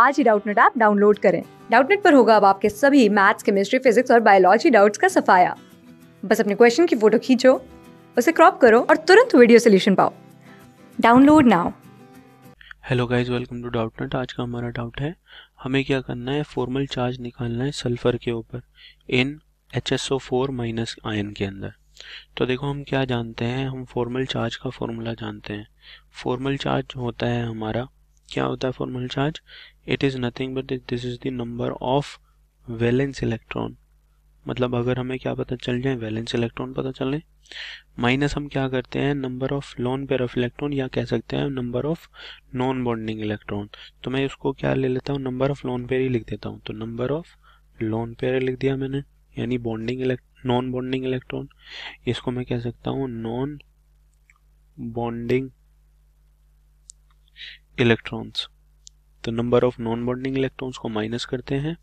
आज ही Doubtnut app download करें डाउटनेट पर होगा अब आपके सभी मैथ्स केमिस्ट्री फिजिक्स और बायोलॉजी डाउट्स का सफाया बस अपने क्वेश्चन की फोटो खींचो उसे क्रॉप करो और तुरंत वीडियो सोल्यूशन पाओ download now hello guys welcome to Doubtnut आज का हमारा डाउट है हमें क्या करना है फॉर्मल चार्ज निकालना है सल्फर के ऊपर in H S O four minus ion के अंदर तो देखो हम क्या जानते हैं हम फॉर्मल चार्ज का फॉर्मूला जानते हैं फॉर्मल चार्ज होता है हमारा क्या होता है formal charge it is nothing but this is the number of valence electron मतलब अगर हमें क्या पता चल जाए वैलेंस इलेक्ट्रॉन पता चले माइनस हम क्या करते हैं number of lone pair of electron या कह सकते हैं number of non bonding electron तो मैं इसको क्या ले लेता हूँ नंबर ऑफ लॉन पेयर ही लिख देता हूँ तो नंबर ऑफ लॉन पेयर लिख दिया मैंने यानी बॉन्डिंग नॉन बॉन्डिंग इलेक्ट्रॉन इसको मैं कह सकता हूँ नॉन बॉन्डिंग इलेक्ट्रॉन्स तो number of non bonding electrons को माइनस करते हैं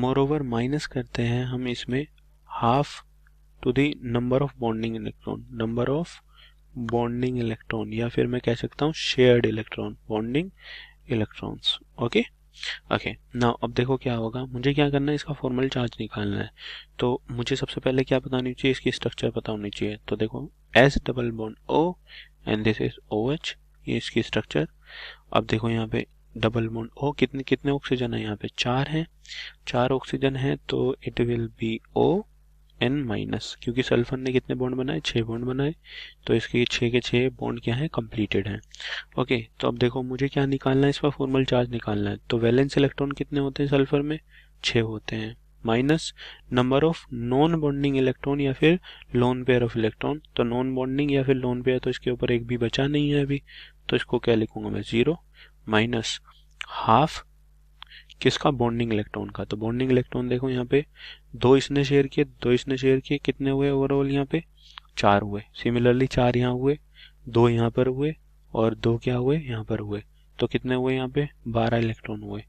मोर ओवर माइनस करते हैं हम इसमें half to the number of bonding electron number of bonding electron या फिर मैं कह सकता हूँ shared electron bonding electrons okay okay ना अब देखो क्या होगा मुझे क्या करना है इसका फॉर्मल चार्ज निकालना है तो मुझे सबसे पहले क्या पता होनी चाहिए इसकी स्ट्रक्चर पता होनी चाहिए तो देखो S double bond O and this is O H ये इसकी स्ट्रक्चर अब देखो यहाँ पे डबल बॉन्ड ओ कितने कितने ऑक्सीजन है यहाँ पे चार हैं चार ऑक्सीजन है तो it will be O N minus क्योंकि सल्फर ने कितने बॉन्ड बनाए छः बॉन्ड बनाए तो इसके छः के छः बॉन्ड क्या है कंप्लीटेड हैं ओके तो अब देखो मुझे क्या निकालना है इस पर फॉर्मल चार्ज निकालना है तो वैलेंस इलेक्ट्रॉन कितने होते हैं सल्फर में छः होते हैं minus number of non bonding electron या फिर लोन पेयर ऑफ इलेक्ट्रॉन तो नॉन बॉन्डिंग या फिर लोन पेयर तो इसके ऊपर एक भी बचा नहीं है अभी तो इसको क्या लिखूंगा मैं जीरो माइनस हाफ किसका बॉन्डिंग इलेक्ट्रॉन का तो बॉन्डिंग इलेक्ट्रॉन देखो यहाँ पे दो इसने शेयर किए दो इसने शेयर किए कितने हुए ओवरऑल यहाँ पे चार हुए सिमिलरली चार यहाँ हुए दो यहाँ पर हुए और दो क्या हुए यहाँ पर हुए तो कितने हुए यहाँ पे बारह इलेक्ट्रॉन हुए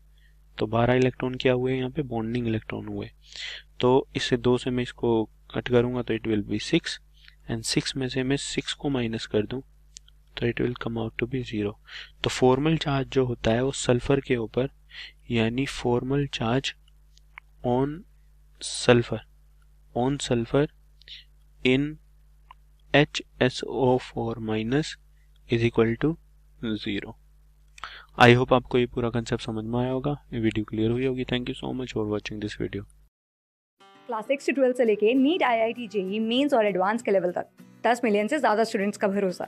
तो बारह इलेक्ट्रॉन क्या हुए यहाँ पे बॉन्डिंग इलेक्ट्रॉन हुए तो इससे दो से मैं इसको कट करूंगा तो it will be six and six में से मैं सिक्स को माइनस कर दूं तो it will come out to be zero तो फॉर्मल चार्ज जो होता है वो सल्फ़र के ऊपर यानी formal charge on sulphur on sulphur in H S O four minus is equal to zero I hope आपको ये पूरा कंसेप्ट समझ में आया होगा ये वीडियो क्लियर हुई होगी thank you so much for watching this video class six से ट्वेल्थ से लेके NEET I I T JEE mains और एडवांस के लेवल तक दस मिलियन से ज़्यादा स्टूडेंट्स का भरोसा